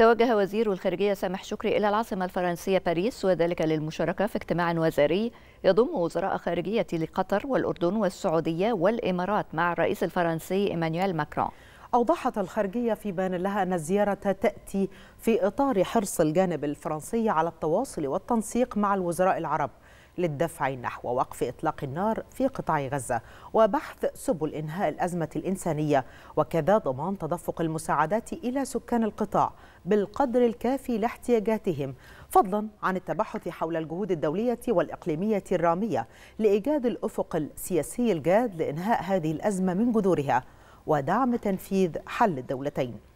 توجه وزير الخارجية سامح شكري إلى العاصمة الفرنسية باريس وذلك للمشاركة في اجتماع وزاري يضم وزراء خارجية لقطر والأردن والسعودية والإمارات مع الرئيس الفرنسي إيمانويل ماكرون أوضحت الخارجية في بيان لها أن الزيارة تأتي في إطار حرص الجانب الفرنسي على التواصل والتنسيق مع الوزراء العرب للدفع نحو وقف إطلاق النار في قطاع غزة وبحث سبل إنهاء الأزمة الإنسانية وكذا ضمان تدفق المساعدات إلى سكان القطاع بالقدر الكافي لاحتياجاتهم فضلا عن التبحث حول الجهود الدولية والإقليمية الرامية لإيجاد الأفق السياسي الجاد لإنهاء هذه الأزمة من جذورها ودعم تنفيذ حل الدولتين